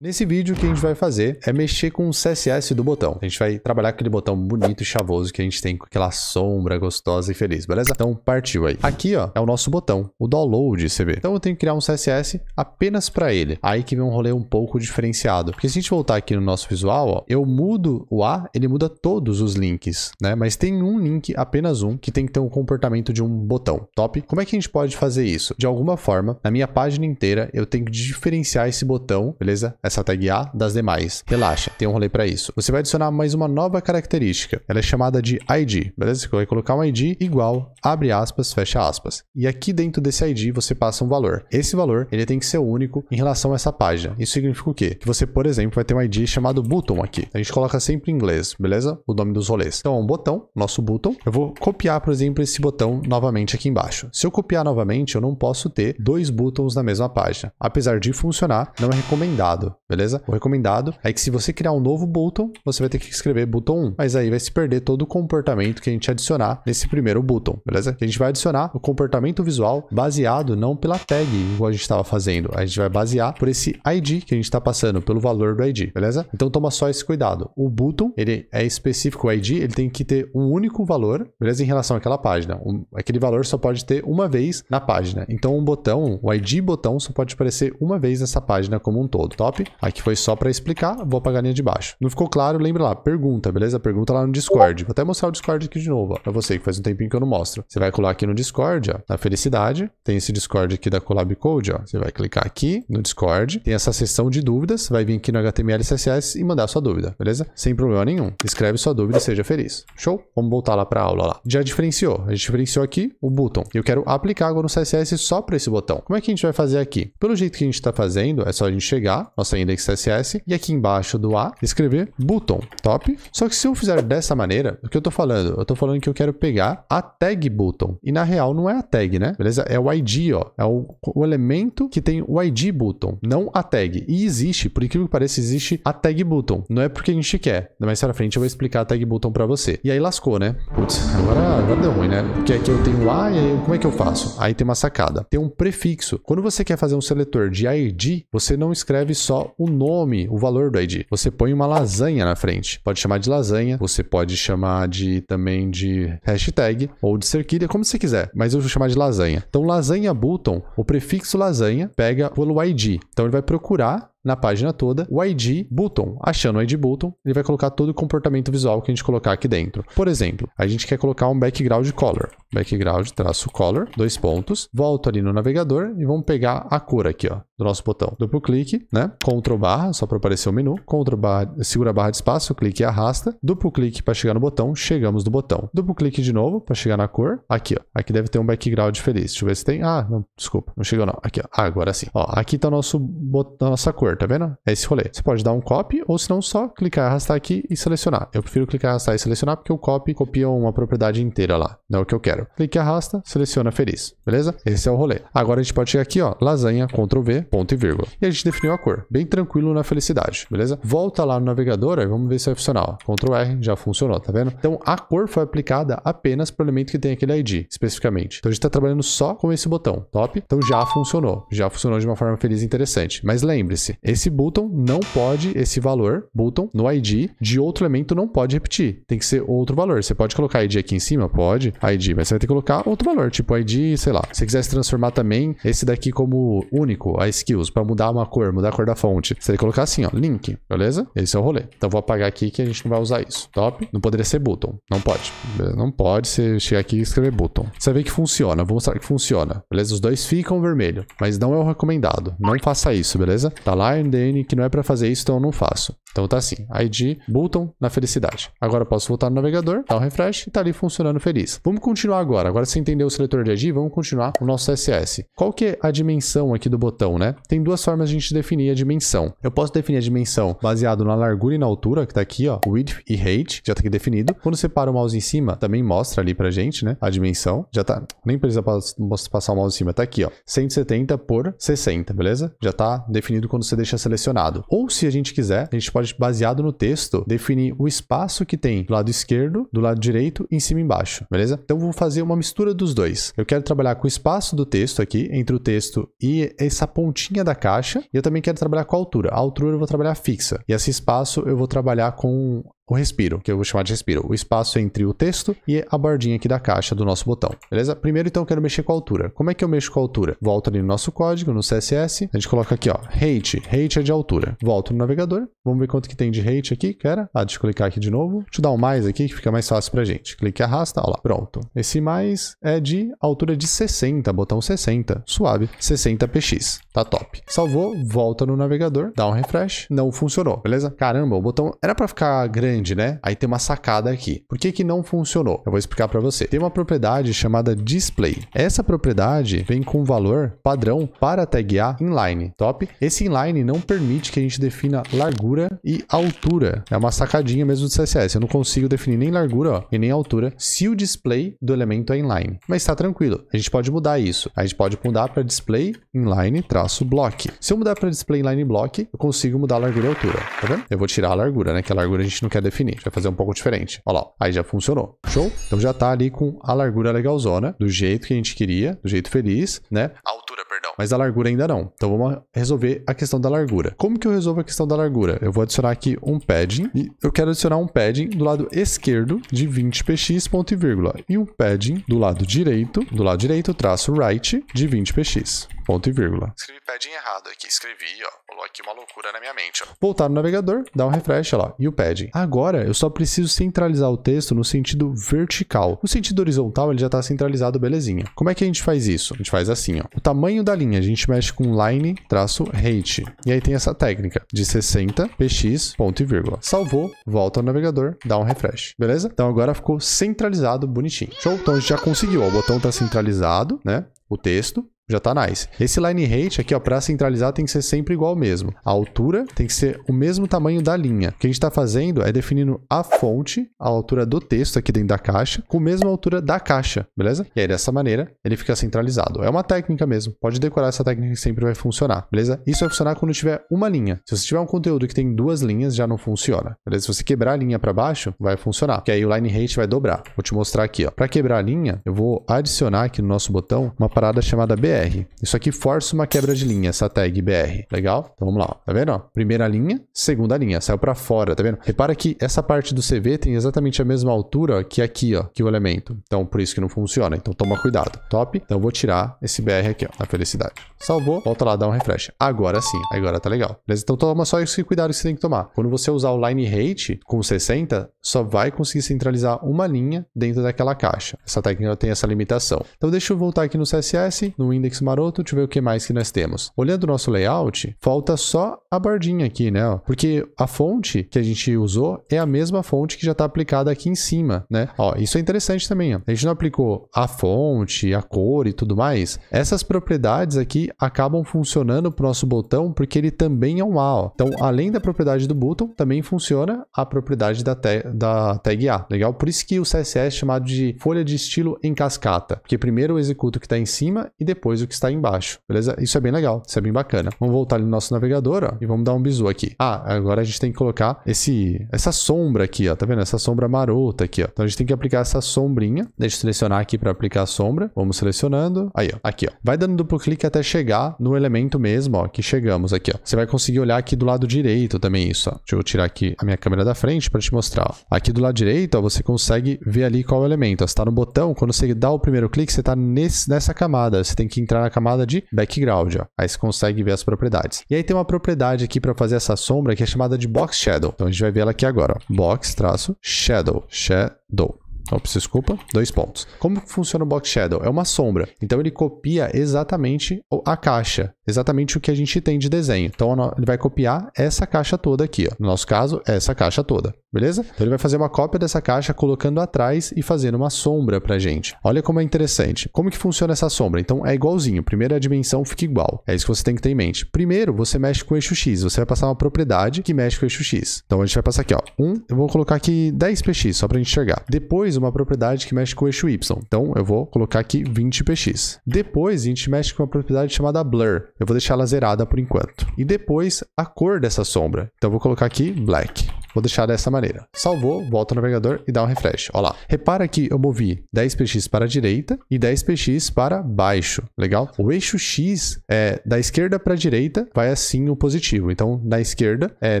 Nesse vídeo, o que a gente vai fazer é mexer com o CSS do botão. A gente vai trabalhar aquele botão bonito e chavoso que a gente tem com aquela sombra gostosa e feliz, beleza? Então, partiu aí. Aqui, ó, é o nosso botão, o download, você vê. Então, eu tenho que criar um CSS apenas para ele. Aí que vem um rolê um pouco diferenciado. Porque se a gente voltar aqui no nosso visual, ó, eu mudo o A, ele muda todos os links, né? Mas tem um link, apenas um, que tem que ter um comportamento de um botão. Top? Como é que a gente pode fazer isso? De alguma forma, na minha página inteira, eu tenho que diferenciar esse botão, beleza? essa tag A das demais. Relaxa tem um rolê para isso. Você vai adicionar mais uma nova característica. Ela é chamada de ID, beleza? Você vai colocar um ID igual, abre aspas, fecha aspas. E aqui dentro desse ID você passa um valor. Esse valor, ele tem que ser único em relação a essa página. Isso significa o quê? Que você, por exemplo, vai ter um ID chamado button aqui. A gente coloca sempre em inglês, beleza? O nome dos rolês. Então, é um botão, nosso button. Eu vou copiar, por exemplo, esse botão novamente aqui embaixo. Se eu copiar novamente, eu não posso ter dois buttons na mesma página. Apesar de funcionar, não é recomendado, beleza? O recomendado é que se você criar criar um novo button, você vai ter que escrever button 1. Mas aí vai se perder todo o comportamento que a gente adicionar nesse primeiro button, beleza? A gente vai adicionar o comportamento visual baseado não pela tag, igual a gente estava fazendo. A gente vai basear por esse ID que a gente está passando, pelo valor do ID, beleza? Então toma só esse cuidado. O button, ele é específico o ID, ele tem que ter um único valor, beleza? Em relação àquela página. Um, aquele valor só pode ter uma vez na página. Então um botão, o ID botão só pode aparecer uma vez nessa página como um todo, top? Aqui foi só para explicar, vou apagar a linha de baixo. Não ficou claro? Lembra lá, pergunta, beleza? Pergunta lá no Discord. Vou até mostrar o Discord aqui de novo, ó, pra você que faz um tempinho que eu não mostro. Você vai colar aqui no Discord, ó, na felicidade. Tem esse Discord aqui da Collab Code, ó. Você vai clicar aqui no Discord. Tem essa seção de dúvidas. vai vir aqui no HTML e CSS e mandar sua dúvida, beleza? Sem problema nenhum. Escreve sua dúvida e seja feliz. Show? Vamos voltar lá pra aula lá. Já diferenciou. A gente diferenciou aqui o button. Eu quero aplicar agora no CSS só pra esse botão. Como é que a gente vai fazer aqui? Pelo jeito que a gente tá fazendo, é só a gente chegar, nossa index CSS, e aqui embaixo do A escrever button, top. Só que se eu fizer dessa maneira, o que eu tô falando? Eu tô falando que eu quero pegar a tag button. E na real não é a tag, né? Beleza? É o ID, ó. É o, o elemento que tem o ID button, não a tag. E existe, por incrível que pareça, existe a tag button. Não é porque a gente quer. Mais pra frente eu vou explicar a tag button pra você. E aí lascou, né? Putz, agora, agora deu ruim, né? Porque aqui eu tenho A e aí como é que eu faço? Aí tem uma sacada. Tem um prefixo. Quando você quer fazer um seletor de ID, você não escreve só o nome, o valor do ID. Você põe uma lasanha na frente. Pode chamar de lasanha, você pode chamar de também de hashtag ou de cerquilha, como você quiser, mas eu vou chamar de lasanha. Então, lasanha Button, o prefixo lasanha pega pelo ID. Então, ele vai procurar na página toda o ID button. Achando o ID button, ele vai colocar todo o comportamento visual que a gente colocar aqui dentro. Por exemplo, a gente quer colocar um background color. Background traço color, dois pontos. Volto ali no navegador e vamos pegar a cor aqui, ó do nosso botão. Duplo clique, né? Ctrl barra, só para aparecer o menu. Ctrl barra, segura a barra de espaço, clique e arrasta. Duplo clique para chegar no botão, chegamos no botão. Duplo clique de novo para chegar na cor. Aqui, ó. Aqui deve ter um background feliz. Deixa eu ver se tem. Ah, não, desculpa, não chegou não. Aqui, ó. Ah, agora sim. Ó, aqui tá o nosso bot... a nossa cor, tá vendo? É esse rolê. Você pode dar um copy ou se não só clicar, arrastar aqui e selecionar. Eu prefiro clicar, arrastar e selecionar porque o copy copia uma propriedade inteira lá. Não é o que eu quero. Clique, arrasta, seleciona feliz. Beleza? Esse é o rolê. Agora a gente pode chegar aqui, ó, lasanha, Ctrl V, ponto e vírgula. E a gente definiu a cor. Bem tranquilo na felicidade, beleza? Volta lá no navegador e vamos ver se vai é funcionar. Ctrl R, já funcionou, tá vendo? Então a cor foi aplicada apenas para o elemento que tem aquele ID, especificamente. Então a gente está trabalhando só com esse botão, top? Então já funcionou. Já funcionou de uma forma feliz e interessante. Mas lembre-se, esse button não pode, esse valor, button, no ID, de outro elemento não pode repetir. Tem que ser outro valor. Você pode colocar ID aqui em cima? Pode. ID, mas você vai ter que colocar outro valor, tipo ID, sei lá. Se você quiser se transformar também esse daqui como único, aí skills, para mudar uma cor, mudar a cor da fonte, você tem que colocar assim, ó, link, beleza? Esse é o rolê. Então vou apagar aqui que a gente não vai usar isso. Top? Não poderia ser button. Não pode. Não pode você chegar aqui e escrever button. Você vê que funciona. Vou mostrar que funciona. Beleza? Os dois ficam vermelho, mas não é o recomendado. Não faça isso, beleza? Tá lá em DN que não é para fazer isso, então eu não faço. Então tá assim, ID, button, na felicidade. Agora eu posso voltar no navegador, dar um refresh e tá ali funcionando feliz. Vamos continuar agora. Agora você entendeu o seletor de ID, vamos continuar o nosso CSS. Qual que é a dimensão aqui do botão, né? né? Tem duas formas de a gente definir a dimensão. Eu posso definir a dimensão baseado na largura e na altura, que tá aqui, ó, width e height, já tá aqui definido. Quando você para o mouse em cima, também mostra ali pra gente, né, a dimensão. Já tá, nem precisa passar o mouse em cima, tá aqui, ó, 170 por 60, beleza? Já tá definido quando você deixa selecionado. Ou se a gente quiser, a gente pode, baseado no texto, definir o espaço que tem do lado esquerdo, do lado direito, em cima e embaixo, beleza? Então vou fazer uma mistura dos dois. Eu quero trabalhar com o espaço do texto aqui, entre o texto e essa pontinha pontinha da caixa. E eu também quero trabalhar com a altura. A altura eu vou trabalhar fixa. E esse espaço eu vou trabalhar com o respiro, que eu vou chamar de respiro, o espaço entre o texto e a bordinha aqui da caixa do nosso botão. Beleza? Primeiro, então, eu quero mexer com a altura. Como é que eu mexo com a altura? Volto ali no nosso código, no CSS, a gente coloca aqui, ó, height, height é de altura. Volto no navegador, vamos ver quanto que tem de height aqui, que era? Ah, deixa eu clicar aqui de novo. Deixa eu dar um mais aqui, que fica mais fácil pra gente. Clique e arrasta, ó lá, pronto. Esse mais é de altura de 60, botão 60, suave, 60 px, tá top. Salvou, volta no navegador, dá um refresh, não funcionou, beleza? Caramba, o botão era pra ficar grande, grande, né? Aí tem uma sacada aqui. Por que que não funcionou? Eu vou explicar para você. Tem uma propriedade chamada display. Essa propriedade vem com valor padrão para tag a inline, top? Esse inline não permite que a gente defina largura e altura. É uma sacadinha mesmo do CSS. Eu não consigo definir nem largura ó, e nem altura se o display do elemento é inline. Mas está tranquilo. A gente pode mudar isso. A gente pode mudar para display inline traço block. Se eu mudar para display inline block, eu consigo mudar a largura e a altura. Tá vendo? Eu vou tirar a largura, né? Que a largura a gente não quer definir. A gente vai fazer um pouco diferente. Olha lá, aí já funcionou. Show? Então já tá ali com a largura legalzona, do jeito que a gente queria, do jeito feliz, né? A altura, perdão. Mas a largura ainda não. Então vamos resolver a questão da largura. Como que eu resolvo a questão da largura? Eu vou adicionar aqui um padding e eu quero adicionar um padding do lado esquerdo de 20 px ponto e vírgula e um padding do lado direito, do lado direito traço right de 20 px. Ponto e vírgula. Escrevi padding errado aqui. Escrevi, ó. Rolou aqui uma loucura na minha mente, ó. Voltar no navegador, dá um refresh, ó. E o padding. Agora, eu só preciso centralizar o texto no sentido vertical. No sentido horizontal, ele já tá centralizado, belezinha. Como é que a gente faz isso? A gente faz assim, ó. O tamanho da linha, a gente mexe com line, traço, rate. E aí tem essa técnica de 60, px, ponto e vírgula. Salvou, volta ao navegador, dá um refresh. Beleza? Então agora ficou centralizado, bonitinho. Show? Então a gente já conseguiu, ó. O botão tá centralizado, né? o texto já tá nice. Esse line height aqui, ó, para centralizar tem que ser sempre igual mesmo. A altura tem que ser o mesmo tamanho da linha. O que a gente está fazendo é definindo a fonte, a altura do texto aqui dentro da caixa, com a mesma altura da caixa, beleza? E aí, dessa maneira, ele fica centralizado. É uma técnica mesmo. Pode decorar essa técnica que sempre vai funcionar, beleza? Isso vai funcionar quando tiver uma linha. Se você tiver um conteúdo que tem duas linhas, já não funciona, beleza? Se você quebrar a linha para baixo, vai funcionar, porque aí o line height vai dobrar. Vou te mostrar aqui, ó. Para quebrar a linha, eu vou adicionar aqui no nosso botão uma parada chamada BR BR. Isso aqui força uma quebra de linha, essa tag BR. Legal? Então vamos lá, tá vendo? Ó? Primeira linha, segunda linha, saiu para fora, tá vendo? Repara que essa parte do CV tem exatamente a mesma altura que aqui, ó, que o elemento. Então por isso que não funciona, então toma cuidado. Top? Então eu vou tirar esse BR aqui, ó, na felicidade. Salvou, volta lá, dá um refresh. Agora sim, agora tá legal. Beleza? Então toma só esse cuidado que você tem que tomar. Quando você usar o line rate com 60, só vai conseguir centralizar uma linha dentro daquela caixa. Essa técnica tem essa limitação. Então deixa eu voltar aqui no CSS, no index maroto, deixa eu ver o que mais que nós temos. Olhando o nosso layout, falta só a bordinha aqui, né? Porque a fonte que a gente usou é a mesma fonte que já está aplicada aqui em cima, né? Ó, isso é interessante também, ó. A gente não aplicou a fonte, a cor e tudo mais. Essas propriedades aqui acabam funcionando para o nosso botão porque ele também é um A, ó. Então, além da propriedade do button, também funciona a propriedade da, da tag A, legal? Por isso que o CSS é chamado de folha de estilo em cascata, porque primeiro eu executo o que está em cima e depois depois o que está embaixo, beleza? Isso é bem legal, isso é bem bacana. Vamos voltar ali no nosso navegador, ó, e vamos dar um bizu aqui. Ah, agora a gente tem que colocar esse, essa sombra aqui, ó, tá vendo? Essa sombra marota aqui, ó. Então a gente tem que aplicar essa sombrinha. Deixa eu selecionar aqui para aplicar a sombra. Vamos selecionando. Aí, ó, aqui, ó. Vai dando duplo clique até chegar no elemento mesmo, ó, que chegamos aqui, ó. Você vai conseguir olhar aqui do lado direito também isso, ó. Deixa eu tirar aqui a minha câmera da frente para te mostrar, ó. Aqui do lado direito, ó, você consegue ver ali qual elemento, ó. Você tá no botão, quando você dá o primeiro clique, você tá nesse, nessa camada. Você tem que que entrar na camada de background, ó. Aí você consegue ver as propriedades. E aí tem uma propriedade aqui para fazer essa sombra que é chamada de box shadow. Então a gente vai ver ela aqui agora, ó. box traço shadow, shadow. Ops, desculpa, dois pontos. Como funciona o Box Shadow? É uma sombra. Então ele copia exatamente a caixa, exatamente o que a gente tem de desenho. Então ele vai copiar essa caixa toda aqui. Ó. No nosso caso, essa caixa toda beleza? Então ele vai fazer uma cópia dessa caixa colocando atrás e fazendo uma sombra pra gente. Olha como é interessante. Como que funciona essa sombra? Então é igualzinho, primeiro a dimensão fica igual. É isso que você tem que ter em mente. Primeiro você mexe com o eixo X, você vai passar uma propriedade que mexe com o eixo X. Então a gente vai passar aqui, ó, 1, eu vou colocar aqui 10px só pra gente enxergar. Depois uma propriedade que mexe com o eixo Y. Então eu vou colocar aqui 20px. Depois a gente mexe com uma propriedade chamada blur. Eu vou deixar ela zerada por enquanto. E depois a cor dessa sombra. Então eu vou colocar aqui black. Vou deixar dessa maneira. Salvou, volta ao navegador e dá um refresh. Olha lá. Repara que eu movi 10px para a direita e 10px para baixo. Legal? O eixo X é da esquerda para a direita, vai assim o positivo. Então, da esquerda é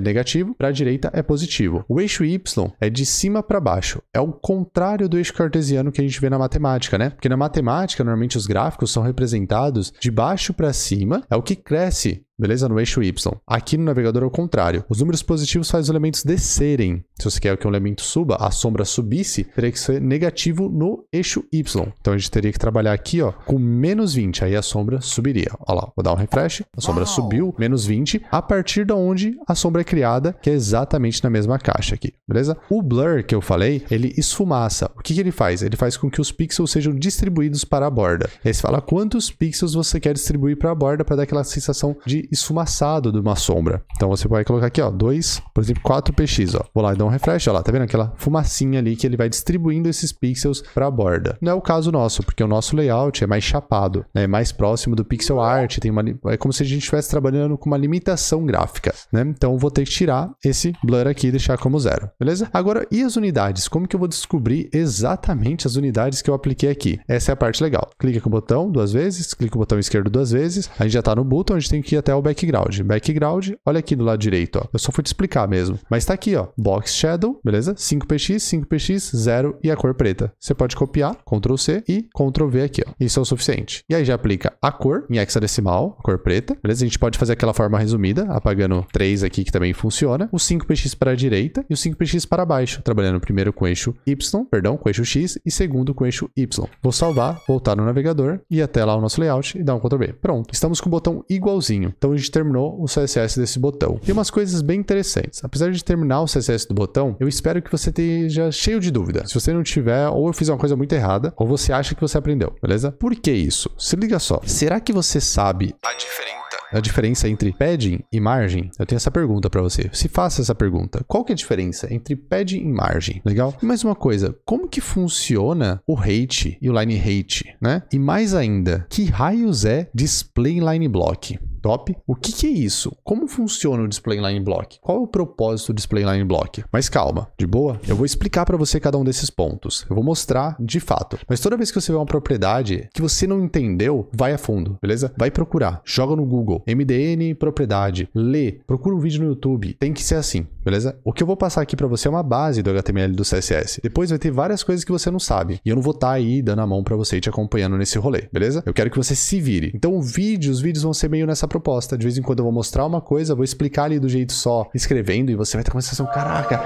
negativo, para a direita é positivo. O eixo Y é de cima para baixo. É o contrário do eixo cartesiano que a gente vê na matemática, né? Porque na matemática, normalmente os gráficos são representados de baixo para cima, é o que cresce beleza? No eixo Y. Aqui no navegador é o contrário. Os números positivos fazem os elementos descerem. Se você quer que um elemento suba, a sombra subisse, teria que ser negativo no eixo Y. Então a gente teria que trabalhar aqui ó, com menos 20, aí a sombra subiria. Olha lá, vou dar um refresh, a sombra wow. subiu, menos 20, a partir de onde a sombra é criada, que é exatamente na mesma caixa aqui, beleza? O blur que eu falei, ele esfumaça. O que, que ele faz? Ele faz com que os pixels sejam distribuídos para a borda. aí você fala quantos pixels você quer distribuir para a borda para dar aquela sensação de esfumaçado de uma sombra. Então você vai colocar aqui, ó, dois, por exemplo, 4px, ó. Vou lá e dar um refresh, ó lá, tá vendo aquela fumacinha ali que ele vai distribuindo esses pixels para a borda. Não é o caso nosso, porque o nosso layout é mais chapado, né? É mais próximo do pixel art, tem uma é como se a gente estivesse trabalhando com uma limitação gráfica, né? Então vou ter que tirar esse blur aqui e deixar como zero, beleza? Agora, e as unidades? Como que eu vou descobrir exatamente as unidades que eu apliquei aqui? Essa é a parte legal. Clica com o botão duas vezes, clica o botão esquerdo duas vezes, a gente já tá no button, a gente tem que ir até o background. Background, olha aqui do lado direito, ó. Eu só fui te explicar mesmo. Mas tá aqui, ó. Box Shadow, beleza? 5px, 5px, 0 e a cor preta. Você pode copiar, Ctrl C e Ctrl V aqui, ó. Isso é o suficiente. E aí já aplica a cor em hexadecimal, a cor preta, beleza? A gente pode fazer aquela forma resumida, apagando 3 aqui que também funciona. O 5px para a direita e o 5px para baixo, trabalhando primeiro com eixo Y, perdão, com eixo X e segundo com eixo Y. Vou salvar, voltar no navegador e até lá o nosso layout e dar um Ctrl B. Pronto. Estamos com o botão igualzinho. Então então a gente terminou o CSS desse botão. Tem umas coisas bem interessantes. Apesar de terminar o CSS do botão, eu espero que você esteja cheio de dúvida. Se você não tiver, ou eu fiz uma coisa muito errada, ou você acha que você aprendeu, beleza? Por que isso? Se liga só. Será que você sabe a diferença? a diferença entre padding e margem? Eu tenho essa pergunta para você. Se faça essa pergunta. Qual que é a diferença entre padding e margem? Legal? E mais uma coisa, como que funciona o rate e o line rate, né? E mais ainda, que raios é display line block? Top? O que, que é isso? Como funciona o Display Inline Block? Qual é o propósito do Display Inline Block? Mas calma, de boa? Eu vou explicar para você cada um desses pontos. Eu vou mostrar de fato. Mas toda vez que você vê uma propriedade que você não entendeu, vai a fundo, beleza? Vai procurar, joga no Google, MDN propriedade, lê, procura um vídeo no YouTube. Tem que ser assim, beleza? O que eu vou passar aqui para você é uma base do HTML e do CSS. Depois vai ter várias coisas que você não sabe. E eu não vou estar tá aí dando a mão para você e te acompanhando nesse rolê, beleza? Eu quero que você se vire. Então, vídeos, vídeos vão ser meio nessa propriedade proposta. De vez em quando eu vou mostrar uma coisa, vou explicar ali do jeito só, escrevendo, e você vai ter a sensação, caraca,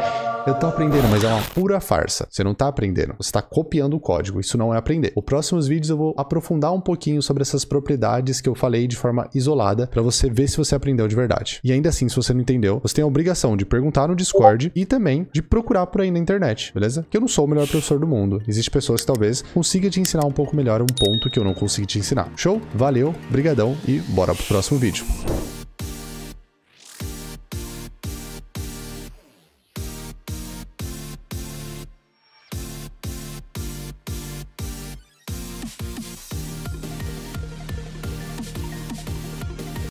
eu tô aprendendo, mas é uma pura farsa. Você não tá aprendendo, você tá copiando o código. Isso não é aprender. Os próximos vídeos eu vou aprofundar um pouquinho sobre essas propriedades que eu falei de forma isolada para você ver se você aprendeu de verdade. E ainda assim, se você não entendeu, você tem a obrigação de perguntar no Discord e também de procurar por aí na internet, beleza? Que eu não sou o melhor professor do mundo. Existem pessoas que talvez consiga te ensinar um pouco melhor um ponto que eu não consegui te ensinar. Show? Valeu, brigadão e bora pro próximo vídeo.